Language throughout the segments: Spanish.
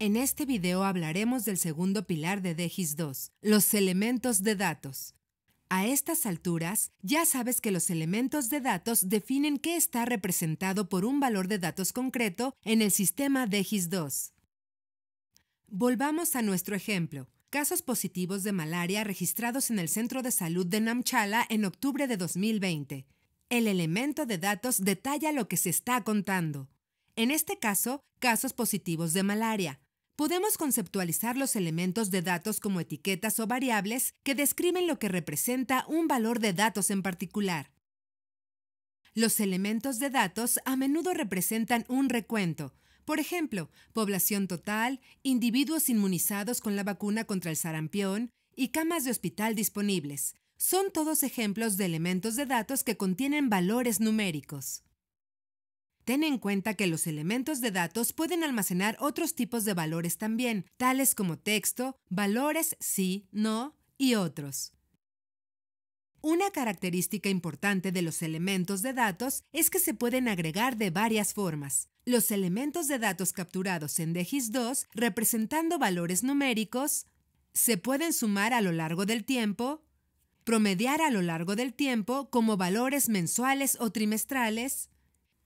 En este video hablaremos del segundo pilar de DEGIS 2 los elementos de datos. A estas alturas, ya sabes que los elementos de datos definen qué está representado por un valor de datos concreto en el sistema DEGIS 2 Volvamos a nuestro ejemplo. Casos positivos de malaria registrados en el Centro de Salud de Namchala en octubre de 2020. El elemento de datos detalla lo que se está contando. En este caso, casos positivos de malaria podemos conceptualizar los elementos de datos como etiquetas o variables que describen lo que representa un valor de datos en particular. Los elementos de datos a menudo representan un recuento, por ejemplo, población total, individuos inmunizados con la vacuna contra el sarampión y camas de hospital disponibles. Son todos ejemplos de elementos de datos que contienen valores numéricos. Ten en cuenta que los elementos de datos pueden almacenar otros tipos de valores también, tales como texto, valores sí, no y otros. Una característica importante de los elementos de datos es que se pueden agregar de varias formas. Los elementos de datos capturados en DEGIS 2 representando valores numéricos, se pueden sumar a lo largo del tiempo, promediar a lo largo del tiempo como valores mensuales o trimestrales,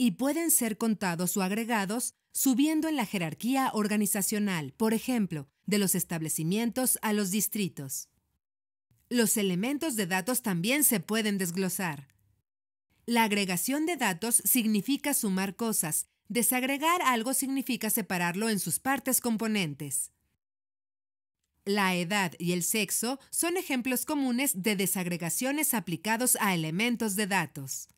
y pueden ser contados o agregados subiendo en la jerarquía organizacional, por ejemplo, de los establecimientos a los distritos. Los elementos de datos también se pueden desglosar. La agregación de datos significa sumar cosas, desagregar algo significa separarlo en sus partes componentes. La edad y el sexo son ejemplos comunes de desagregaciones aplicados a elementos de datos.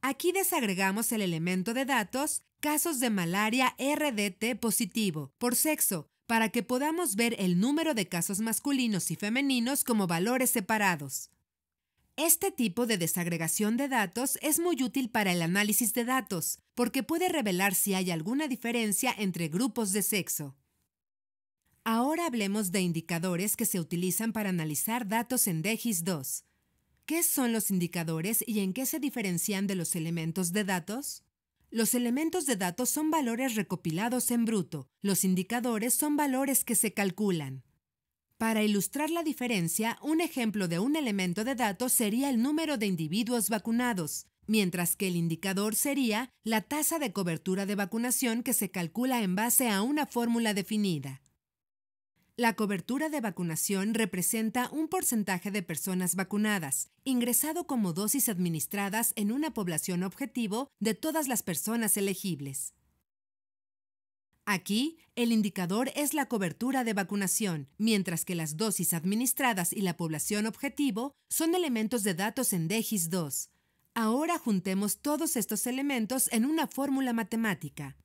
Aquí desagregamos el elemento de datos, casos de malaria RDT positivo, por sexo, para que podamos ver el número de casos masculinos y femeninos como valores separados. Este tipo de desagregación de datos es muy útil para el análisis de datos, porque puede revelar si hay alguna diferencia entre grupos de sexo. Ahora hablemos de indicadores que se utilizan para analizar datos en DEGIS 2. ¿Qué son los indicadores y en qué se diferencian de los elementos de datos? Los elementos de datos son valores recopilados en bruto. Los indicadores son valores que se calculan. Para ilustrar la diferencia, un ejemplo de un elemento de datos sería el número de individuos vacunados, mientras que el indicador sería la tasa de cobertura de vacunación que se calcula en base a una fórmula definida. La cobertura de vacunación representa un porcentaje de personas vacunadas, ingresado como dosis administradas en una población objetivo de todas las personas elegibles. Aquí, el indicador es la cobertura de vacunación, mientras que las dosis administradas y la población objetivo son elementos de datos en DEGIS 2. Ahora juntemos todos estos elementos en una fórmula matemática.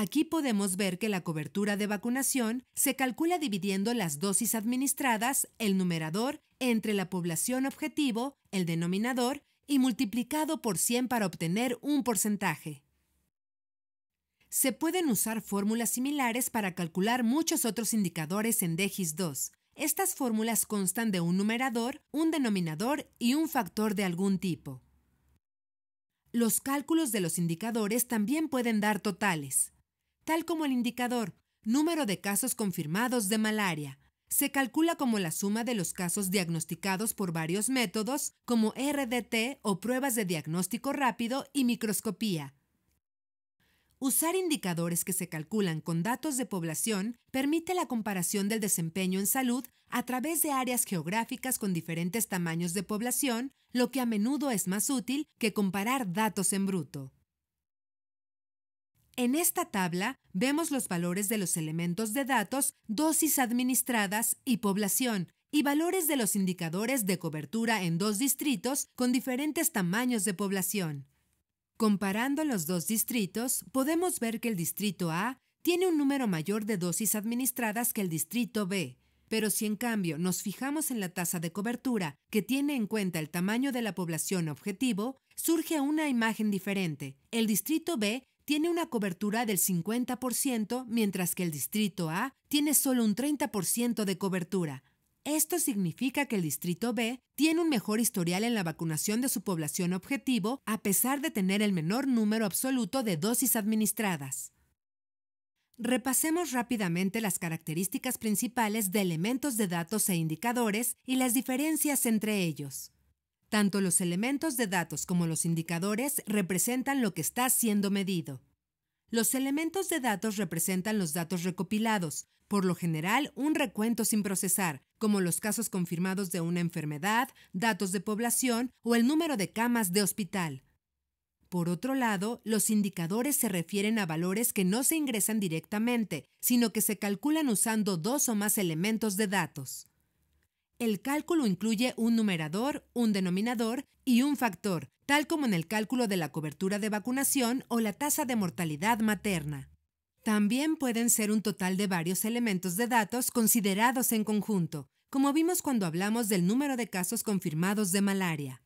Aquí podemos ver que la cobertura de vacunación se calcula dividiendo las dosis administradas, el numerador, entre la población objetivo, el denominador, y multiplicado por 100 para obtener un porcentaje. Se pueden usar fórmulas similares para calcular muchos otros indicadores en DGIS-2. Estas fórmulas constan de un numerador, un denominador y un factor de algún tipo. Los cálculos de los indicadores también pueden dar totales tal como el indicador, número de casos confirmados de malaria. Se calcula como la suma de los casos diagnosticados por varios métodos, como RDT o pruebas de diagnóstico rápido y microscopía. Usar indicadores que se calculan con datos de población permite la comparación del desempeño en salud a través de áreas geográficas con diferentes tamaños de población, lo que a menudo es más útil que comparar datos en bruto. En esta tabla vemos los valores de los elementos de datos, dosis administradas y población, y valores de los indicadores de cobertura en dos distritos con diferentes tamaños de población. Comparando los dos distritos, podemos ver que el distrito A tiene un número mayor de dosis administradas que el distrito B, pero si en cambio nos fijamos en la tasa de cobertura, que tiene en cuenta el tamaño de la población objetivo, surge una imagen diferente. El distrito B tiene una cobertura del 50%, mientras que el distrito A tiene solo un 30% de cobertura. Esto significa que el distrito B tiene un mejor historial en la vacunación de su población objetivo, a pesar de tener el menor número absoluto de dosis administradas. Repasemos rápidamente las características principales de elementos de datos e indicadores y las diferencias entre ellos. Tanto los elementos de datos como los indicadores representan lo que está siendo medido. Los elementos de datos representan los datos recopilados, por lo general un recuento sin procesar, como los casos confirmados de una enfermedad, datos de población o el número de camas de hospital. Por otro lado, los indicadores se refieren a valores que no se ingresan directamente, sino que se calculan usando dos o más elementos de datos. El cálculo incluye un numerador, un denominador y un factor, tal como en el cálculo de la cobertura de vacunación o la tasa de mortalidad materna. También pueden ser un total de varios elementos de datos considerados en conjunto, como vimos cuando hablamos del número de casos confirmados de malaria.